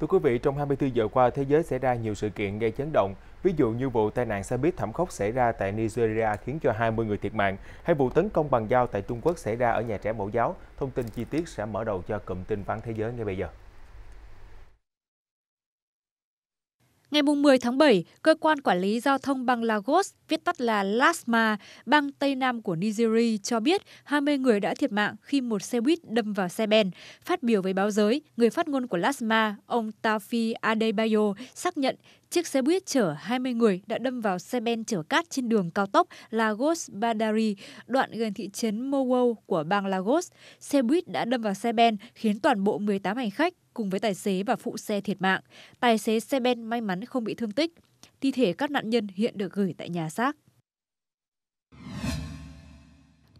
Thưa quý vị, trong 24 giờ qua, thế giới xảy ra nhiều sự kiện gây chấn động. Ví dụ như vụ tai nạn xe buýt thảm khốc xảy ra tại Nigeria khiến cho 20 người thiệt mạng, hay vụ tấn công bằng dao tại Trung Quốc xảy ra ở nhà trẻ mẫu giáo. Thông tin chi tiết sẽ mở đầu cho cụm tin vắn thế giới ngay bây giờ. Ngày 10 tháng 7, Cơ quan Quản lý Giao thông bang Lagos, viết tắt là LASMA, bang Tây Nam của Nigeria cho biết 20 người đã thiệt mạng khi một xe buýt đâm vào xe ben. Phát biểu với báo giới, người phát ngôn của LASMA, ông Tafi Adebayo, xác nhận chiếc xe buýt chở 20 người đã đâm vào xe ben chở cát trên đường cao tốc Lagos-Badari, đoạn gần thị trấn Mowo của bang Lagos. Xe buýt đã đâm vào xe ben khiến toàn bộ 18 hành khách cùng với tài xế và phụ xe thiệt mạng. Tài xế xe ben may mắn không bị thương tích. Thi thể các nạn nhân hiện được gửi tại nhà xác.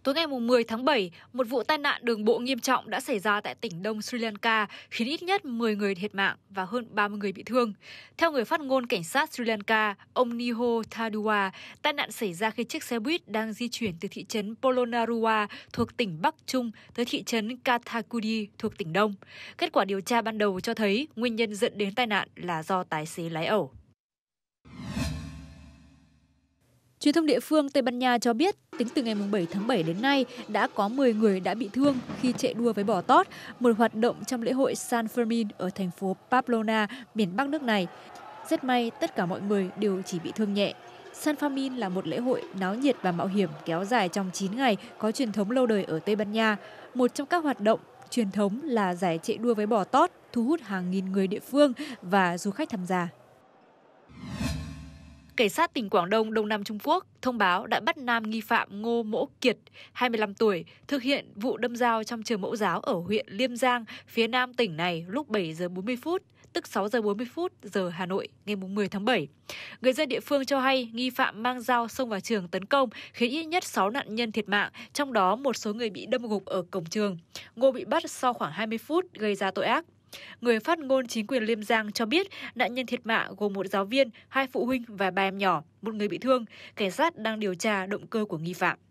Tối ngày 10 tháng 7, một vụ tai nạn đường bộ nghiêm trọng đã xảy ra tại tỉnh Đông Sri Lanka khiến ít nhất 10 người thiệt mạng và hơn 30 người bị thương. Theo người phát ngôn cảnh sát Sri Lanka, ông Niho Thadua, tai nạn xảy ra khi chiếc xe buýt đang di chuyển từ thị trấn Polonnaruwa thuộc tỉnh Bắc Trung tới thị trấn Kathakudi thuộc tỉnh Đông. Kết quả điều tra ban đầu cho thấy nguyên nhân dẫn đến tai nạn là do tài xế lái ẩu. Truyền thông địa phương Tây Ban Nha cho biết, tính từ ngày 7 tháng 7 đến nay, đã có 10 người đã bị thương khi chạy đua với bò tót, một hoạt động trong lễ hội San Fermin ở thành phố Pamplona, miền Bắc nước này. Rất may, tất cả mọi người đều chỉ bị thương nhẹ. San Fermin là một lễ hội náo nhiệt và mạo hiểm kéo dài trong 9 ngày có truyền thống lâu đời ở Tây Ban Nha. Một trong các hoạt động truyền thống là giải chạy đua với bò tót thu hút hàng nghìn người địa phương và du khách tham gia. Cảnh sát tỉnh Quảng Đông, Đông Nam Trung Quốc thông báo đã bắt nam nghi phạm Ngô Mỗ Kiệt, 25 tuổi, thực hiện vụ đâm dao trong trường mẫu giáo ở huyện Liêm Giang, phía nam tỉnh này lúc 7 giờ 40 phút tức 6 giờ 40 phút giờ Hà Nội ngày 10 tháng 7. Người dân địa phương cho hay nghi phạm mang dao xông vào trường tấn công khiến ít nhất 6 nạn nhân thiệt mạng, trong đó một số người bị đâm gục ở cổng trường. Ngô bị bắt sau khoảng 20 phút gây ra tội ác. Người phát ngôn chính quyền Liêm Giang cho biết nạn nhân thiệt mạng gồm một giáo viên, hai phụ huynh và ba em nhỏ, một người bị thương. Cảnh sát đang điều tra động cơ của nghi phạm.